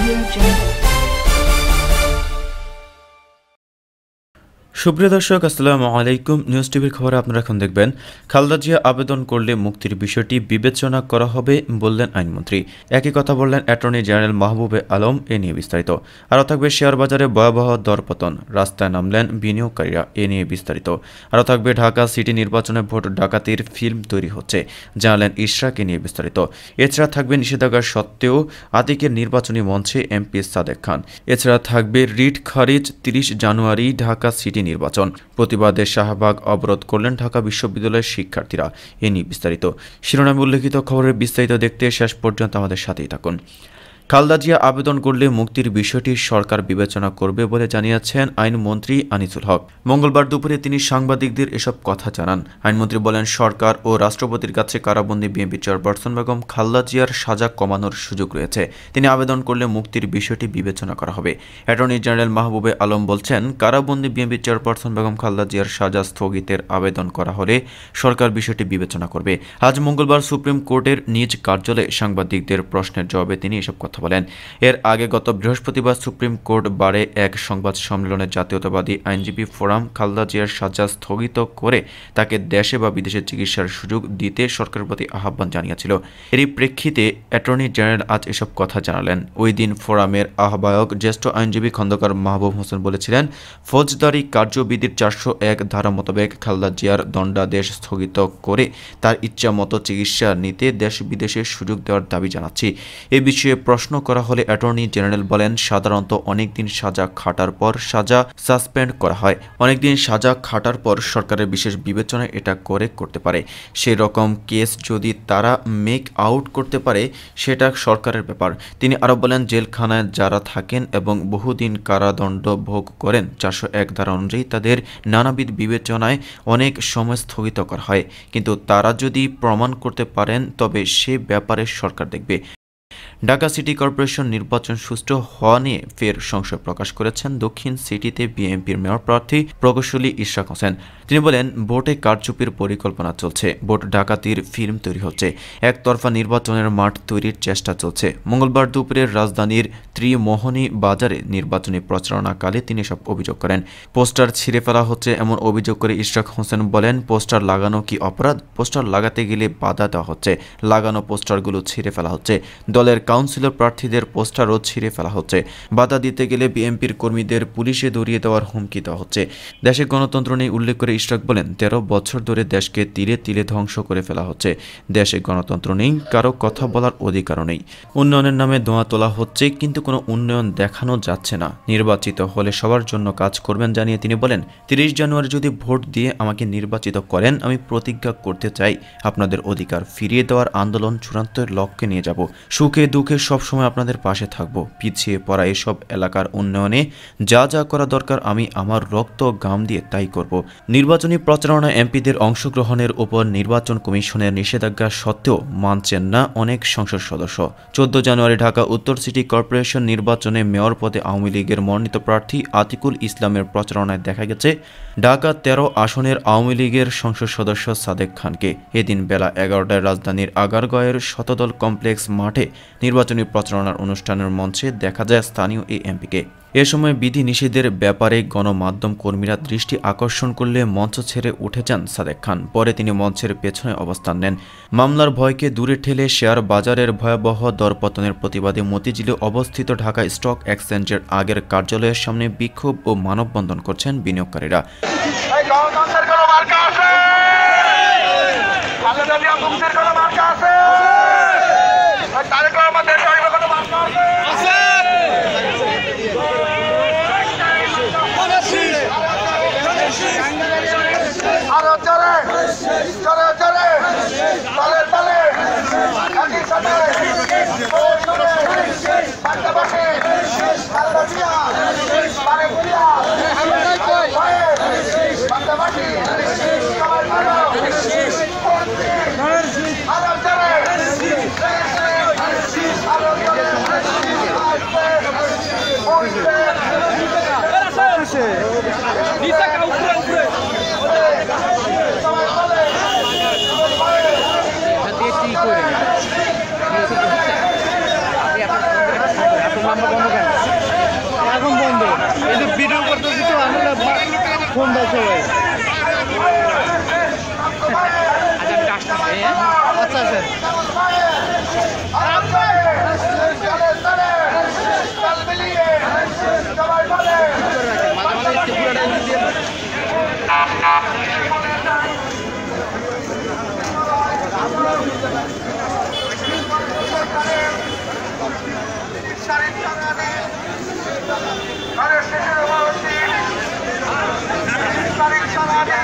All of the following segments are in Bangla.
Audio Jungle. সুপ্রিয় দর্শক আসসালামু আলাইকুম নিউজ টিভির খবর আপনারা এখন দেখবেন খালদা জিয়া আবেদন করলে মুক্তির বিষয়টি বিবেচনা করা হবে বললেন আইনমন্ত্রী একই কথা বললেন অ্যাটর্নি জেনারেল মাহবুবে আলম এ নিয়ে বিস্তারিত আরও থাকবে শেয়ার বাজারে ভয়াবহ দরপতন রাস্তায় নামলেন বিনিয়োগকারীরা এ নিয়ে বিস্তারিত আরও থাকবে ঢাকা সিটি নির্বাচনে ভোট ডাকাতির ফিল্ম তৈরি হচ্ছে জানালেন ইশরাক এ নিয়ে বিস্তারিত এছাড়া থাকবে নিষেধাজ্ঞা সত্ত্বেও আতিকের নির্বাচনী মঞ্চে এমপি সাদেক খান এছাড়া থাকবে রিট খারিজ তিরিশ জানুয়ারি ঢাকা সিটি নির্বাচন প্রতিবাদে শাহবাগ অবরোধ করলেন ঢাকা বিশ্ববিদ্যালয়ের শিক্ষার্থীরা এ নিয়ে বিস্তারিত শিরোনামে উল্লেখিত খবরের বিস্তারিত দেখতে শেষ পর্যন্ত আমাদের সাথেই থাকুন খালদা জিয়া আবেদন করলে মুক্তির বিষয়টি সরকার বিবেচনা করবে বলে জানিয়েছেন আইনমন্ত্রী আনিসুল হক মঙ্গলবার দুপুরে তিনি সাংবাদিকদের এসব কথা জানান আইনমন্ত্রী বলেন সরকার ও রাষ্ট্রপতির কাছে কারাবন্দি বিএনপি চেয়ারপারসন বেগম খালদা জিয়ার সাজা কমানোর সুযোগ রয়েছে তিনি আবেদন করলে মুক্তির বিষয়টি বিবেচনা করা হবে অ্যাটর্নি জেনারেল মাহবুবে আলম বলছেন কারাবন্দি বিএনপি চেয়ারপারসন বেগম খালদা জিয়ার সাজা স্থগিতের আবেদন করা হলে সরকার বিষয়টি বিবেচনা করবে আজ মঙ্গলবার সুপ্রিম কোর্টের নিজ কার্যালয়ে সাংবাদিকদের প্রশ্নের জবাবে তিনি এসব কথা বলেন এর আগে গত বৃহস্পতিবার সুপ্রিম কোর্ট বারে এক সংবাদ সম্মেলনে জাতীয়তাবাদী আইনজীবী ফোরাম খালদা জিয়ার সাজা স্থগিত করে তাকে দেশে বা বিদেশে চিকিৎসার সুযোগ দিতে সরকারের প্রতি আহ্বান জানিয়েছিল এরই প্রেক্ষিতে অ্যাটর্নি জেনারেল আজ এসব কথা জানালেন ওই দিন ফোরামের আহ্বায়ক জ্যেষ্ঠ আইনজীবী খন্দকার মাহবুব হোসেন বলেছিলেন ফৌজদারি কার্যবিধির চারশো এক ধারা মোতাবেক খালদা জিয়ার দণ্ডাদেশ স্থগিত করে তার ইচ্ছা মতো চিকিৎসা নিতে দেশ বিদেশে সুযোগ দেওয়ার দাবি জানাচ্ছি এ বিষয়ে প্রশ্ন প্রশ্ন করা হলে অ্যাটর্নি জেনারেল বলেন সাধারণত অনেকদিন সাজা খাটার পর সাজা সাসপেন্ড করা হয় অনেকদিন সাজা খাটার পর সরকারের বিশেষ বিবেচনায় এটা করে করতে পারে সেই রকম কেস যদি তারা মেক আউট করতে পারে সেটা সরকারের ব্যাপার তিনি আরও বলেন জেলখানায় যারা থাকেন এবং বহুদিন কারাদণ্ড ভোগ করেন চারশো এক ধারা অনুযায়ী তাদের নানাবিধ বিবেচনায় অনেক সময় স্থগিত করা হয় কিন্তু তারা যদি প্রমাণ করতে পারেন তবে সে ব্যাপারে সরকার দেখবে ঢাকা সিটি কর্পোরেশন নির্বাচন সুষ্ঠু হওয়া নিয়ে ফের সংশয় প্রকাশ করেছেন দক্ষিণ সিটিতে বিএনপির মেয়র প্রার্থী প্রকৌশলী ইশাক হোসেন তিনি বলেন ভোটে কারচুপির পরিকল্পনা চলছে ভোট ডাকাতির ফিল্ম তৈরি হচ্ছে একতরফা নির্বাচনের মাঠ তৈরির চেষ্টা চলছে মঙ্গলবার দুপুরের রাজধানীর ত্রিমোহনী বাজারে নির্বাচনী প্রচারণাকালে তিনি সব অভিযোগ করেন পোস্টার ছিঁড়ে ফেলা হচ্ছে এমন অভিযোগ করে ইশরাক হোসেন বলেন পোস্টার লাগানো কি অপরাধ পোস্টার লাগাতে গেলে বাধা দেওয়া হচ্ছে লাগানো পোস্টারগুলো ছিঁড়ে ফেলা হচ্ছে দলের কাউন্সিলর প্রার্থীদের পোস্টারও ছিঁড়ে ফেলা হচ্ছে বাধা দিতে গেলে বিএনপির কর্মীদের পুলিশে ধরিয়ে দেওয়ার হুমকি দেওয়া হচ্ছে দেশে গণতন্ত্র নেই উল্লেখ করে ইশরাক বলেন তেরো বছর ধরে দেশকে তীরে তীরে ধ্বংস করে ফেলা হচ্ছে দেশে গণতন্ত্র নেই কারো কথা বলার অধিকারও নেই উন্নয়নের নামে ধোঁয়া তোলা হচ্ছে কিন্তু কোনো উন্নয়ন দেখানো যাচ্ছে না নির্বাচিত হলে সবার জন্য কাজ করবেন জানিয়ে তিনি বলেন তিরিশ জানুয়ারি যদি ভোট দিয়ে আমাকে নির্বাচিত করেন আমি প্রতিজ্ঞা করতে চাই আপনাদের অধিকার ফিরিয়ে দেওয়ার আন্দোলন চূড়ান্ত লক্ষ্যে নিয়ে যাব সুখে দুঃখে সবসময় আপনাদের পাশে থাকব পিছিয়ে পড়া এসব এলাকার উন্নয়নে যা যা করা দরকার আমি আমার রক্ত গাম দিয়ে তাই করব নির্বাচন নির্বাচনী প্রচারণা এমপিদের অংশগ্রহণের উপর নির্বাচন কমিশনের নিষেধাজ্ঞা সত্ত্বেও মানছেন না অনেক সংসদ সদস্য চোদ্দ জানুয়ারি ঢাকা উত্তর সিটি কর্পোরেশন নির্বাচনে মেয়র পদে আওয়ামী লীগের মনোনীত প্রার্থী আতিকুল ইসলামের প্রচারণায় দেখা গেছে ঢাকা ১৩ আসনের আওয়ামী লীগের সংসদ সদস্য সাদেক খানকে এদিন বেলা এগারোটায় রাজধানীর আগারগয়ের শতদল কমপ্লেক্স মাঠে নির্বাচনী প্রচারণার অনুষ্ঠানের মঞ্চে দেখা যায় স্থানীয় এই এমপিকে এ সময় বিধি নিষেধের ব্যাপারে গণমাধ্যম কর্মীরা দৃষ্টি আকর্ষণ করলে মঞ্চ ছেড়ে উঠে যান সাদেক খান পরে তিনি মঞ্চের পেছনে অবস্থান নেন মামলার ভয়কে দূরে ঠেলে শেয়ার বাজারের ভয়াবহ দরপতনের প্রতিবাদে মতিঝিলে অবস্থিত ঢাকা স্টক এক্সচেঞ্জের আগের কার্যালয়ের সামনে বিক্ষোভ ও মানববন্ধন করছেন বিনিয়োগকারীরা সবাই Salamat.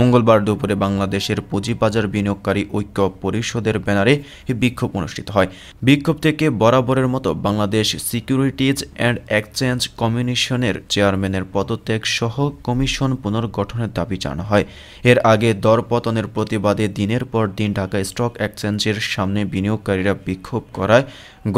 মঙ্গলবার দুপুরে বাংলাদেশের পুঁজিবাজার বিনিয়োগকারী ঐক্য পরিষদের ব্যানারে বিক্ষোভ অনুষ্ঠিত হয় বিক্ষোভ থেকে বরাবরের মতো বাংলাদেশ সিকিউরিটিজ অ্যান্ড এক্সচেঞ্জ কমিশনের চেয়ারম্যানের পদত্যাগ সহ কমিশন পুনর্গঠনের দাবি জানা হয় এর আগে দরপতনের প্রতিবাদে দিনের পর দিন ঢাকা স্টক এক্সচেঞ্জের সামনে বিনিয়োগকারীরা বিক্ষোভ করায়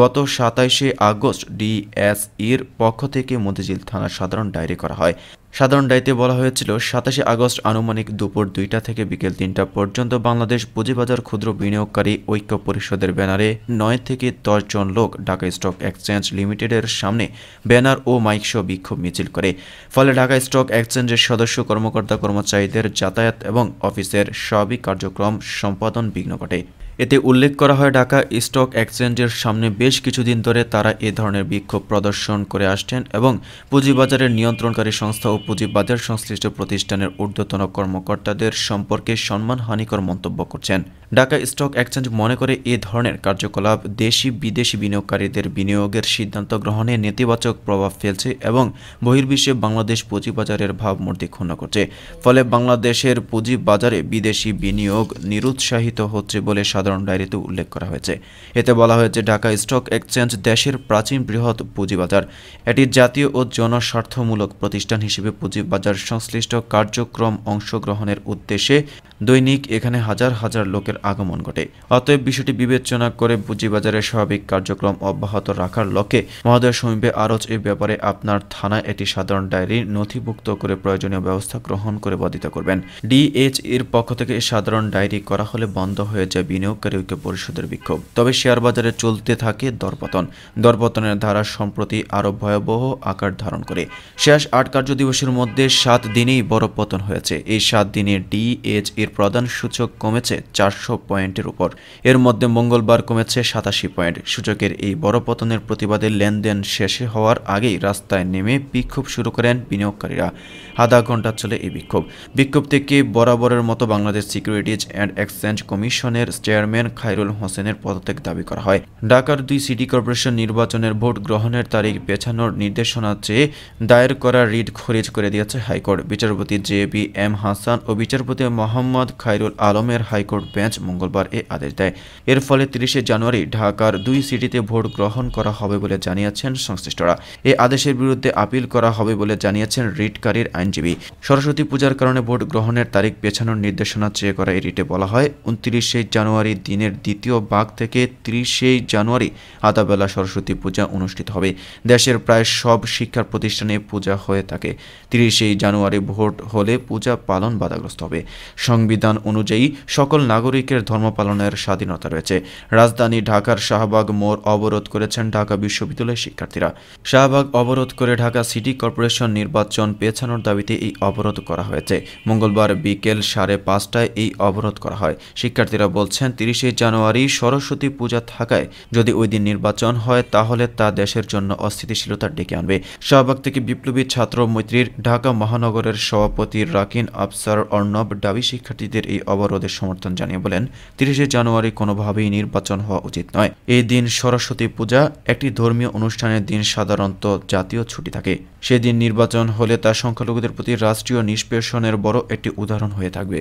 গত সাতাইশে আগস্ট ডিএসইর পক্ষ থেকে মতিঝিল থানার সাধারণ ডায়েরি করা হয় সাধারণ ডায়েতে বলা হয়েছিল সাতাশে আগস্ট আনুমানিক দুপুর দুইটা থেকে বিকেল তিনটা পর্যন্ত বাংলাদেশ পুঁজিবাজার ক্ষুদ্র বিনিয়োগকারী ঐক্য পরিষদের ব্যানারে নয় থেকে দশ জন লোক ঢাকা স্টক এক্সচেঞ্জ লিমিটেডের সামনে ব্যানার ও মাইকসহ বিক্ষোভ মিছিল করে ফলে ঢাকা স্টক এক্সচেঞ্জের সদস্য কর্মকর্তা কর্মচারীদের যাতায়াত এবং অফিসের স্বাভাবিক কার্যক্রম সম্পাদন বিঘ্ন ঘটে এতে উল্লেখ করা হয় ঢাকা স্টক এক্সচেঞ্জের সামনে বেশ কিছুদিন ধরে তারা এ ধরনের বিক্ষোভ প্রদর্শন করে আসছেন এবং পুঁজিবাজারের নিয়ন্ত্রণকারী সংস্থা ও পুঁজিবাজার সংশ্লিষ্ট প্রতিষ্ঠানের ঊর্ধ্বতন কর্মকর্তাদের সম্পর্কে সম্মানহানিকর মন্তব্য করছেন ঢাকা স্টক এক্সচেঞ্জ মনে করে এ ধরনের কার্যকলাপ দেশি বিদেশি বিনিয়োগকারীদের বিনিয়োগের সিদ্ধান্ত গ্রহণে নেতিবাচক প্রভাব ফেলছে এবং বহির্বিশ্বে বাংলাদেশ পুঁজিবাজারের ভাবমূর্তি ক্ষুণ্ণ করছে ফলে বাংলাদেশের পুঁজিবাজারে বিদেশি বিনিয়োগ নিরুৎসাহিত হচ্ছে বলে সাধারণ ডায়েরিতে উল্লেখ করা হয়েছে এতে বলা হয়েছে ঢাকা স্টক এক্সচেঞ্জ দেশের প্রাচীন বৃহৎ পুঁজিবাজার এটি জাতীয় ও জনস্বার্থমূলক প্রতিষ্ঠান হিসেবে পুঁজিবাজার সংশ্লিষ্ট কার্যক্রম অংশগ্রহণের উদ্দেশ্যে দৈনিক এখানে হাজার হাজার লোকের আগমন ঘটে অতএব বিষয়টি বিবেচনা করে পুঁজিবাজারের স্বাভাবিক কার্যক্রম অব্যাহত রাখার লক্ষ্যে মহোদয় সমীপে আরজ এ ব্যাপারে আপনার থানায় এটি সাধারণ ডায়েরি নথিভুক্ত করে প্রয়োজনীয় ব্যবস্থা গ্রহণ করে বাধিত করবেন ডিএইচ এর পক্ষ থেকে সাধারণ ডায়েরি করা হলে বন্ধ হয়ে যায় বিনিয়োগকারী ঐক্য পরিষদের বিক্ষোভ তবে শেয়ার বাজারে চলতে থাকে দরপতন দরপতনের ধারা সম্প্রতি আরও ভয়াবহ আকার ধারণ করে শেষ আট কার্য দিবসের মধ্যে সাত দিনেই বড় পতন হয়েছে এই সাত দিনে ডিএইচ এর প্রধান সূচক কমেছে চারশো পয়েন্টের উপর এর মধ্যে মঙ্গলবার কমেছে সাতাশি পয়েন্ট সূচকের এই বড় পতনের প্রতিবাদে লেনদেন শেষে হওয়ার আগেই রাস্তায় নেমে বিক্ষোভ শুরু করেন বিনিয়োগকারীরা আধা ঘন্টা চলে এই বিক্ষোভ বিক্ষোভ থেকে বরাবরের মতো বাংলাদেশ সিকিউরিটিজ অ্যান্ড এক্সচেঞ্জ কমিশনের চেয়ারম্যান খাইরুল হোসেনের পদত্যাগ দাবি করা হয় ঢাকার দুই সিটি কর্পোরেশন নির্বাচনের ভোট গ্রহণের তারিখ পেছানোর নির্দেশনা চেয়ে দায়ের করা রিট খরিজ করে দিয়েছে হাইকোর্ট বিচারপতি জে বি এম হাসান ও বিচারপতি মোহাম্মদ মোহাম্মদ খায়রুল আলমের হাইকোর্ট বেঞ্চ মঙ্গলবার এ আদেশ দেয় এর ফলে তিরিশে জানুয়ারি ঢাকার দুই সিটিতে ভোট গ্রহণ করা হবে বলে জানিয়েছেন সংশ্লিষ্টরা এ আদেশের বিরুদ্ধে আপিল করা হবে বলে জানিয়েছেন রিটকারীর আইনজীবী সরস্বতী পূজার কারণে ভোট গ্রহণের তারিখ পেছানোর নির্দেশনা চেয়ে করা এই রিটে বলা হয় উনত্রিশে জানুয়ারি দিনের দ্বিতীয় ভাগ থেকে ত্রিশে জানুয়ারি আদাবেলা সরস্বতী পূজা অনুষ্ঠিত হবে দেশের প্রায় সব শিক্ষার প্রতিষ্ঠানে পূজা হয়ে থাকে তিরিশে জানুয়ারি ভোট হলে পূজা পালন বাধাগ্রস্ত হবে সং সংবিধান অনুযায়ী সকল নাগরিকের ধর্ম পালনের স্বাধীনতা রয়েছে রাজধানী ঢাকার শাহবাগ মোড় অবরোধ করেছেন ঢাকা বিশ্ববিদ্যালয়ের শিক্ষার্থীরা শাহবাগ অবরোধ করে ঢাকা সিটি কর্পোরেশন নির্বাচন পেছানোর দাবিতে এই অবরোধ করা হয়েছে মঙ্গলবার বিকেল সাড়ে পাঁচটায় এই অবরোধ করা হয় শিক্ষার্থীরা বলছেন তিরিশে জানুয়ারি সরস্বতী পূজা থাকায় যদি ওই দিন নির্বাচন হয় তাহলে তা দেশের জন্য অস্থিতিশীলতা ডেকে আনবে শাহবাগ থেকে বিপ্লবী ছাত্র মৈত্রীর ঢাকা মহানগরের সভাপতি রাকিন আফসার অর্ণব ডাবি শিক্ষা শিক্ষার্থীদের এই অবরোধের সমর্থন জানিয়ে বলেন তিরিশে জানুয়ারি কোনোভাবেই নির্বাচন হওয়া উচিত নয় এই দিন সরস্বতী পূজা একটি ধর্মীয় অনুষ্ঠানের দিন সাধারণত জাতীয় ছুটি থাকে সেদিন নির্বাচন হলে তা সংখ্যালঘুদের প্রতি রাষ্ট্রীয় নিষ্পেষণের বড় একটি উদাহরণ হয়ে থাকবে